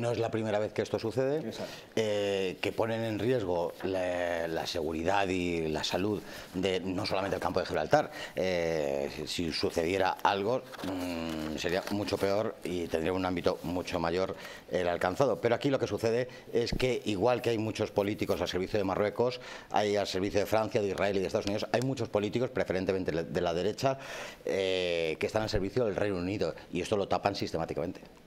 No es la primera vez que esto sucede, eh, que ponen en riesgo la, seguridad y la salud de no solamente el campo de Gibraltar. Eh, si sucediera algo, mm, sería mucho peor y tendría un ámbito mucho mayor el alcanzado. Pero aquí lo que sucede es que, igual que hay muchos políticos al servicio de Marruecos, hay al servicio de Francia, de Israel y de Estados Unidos, hay muchos políticos, preferentemente de la derecha, eh, que están al servicio del Reino Unido y esto lo tapan sistemáticamente.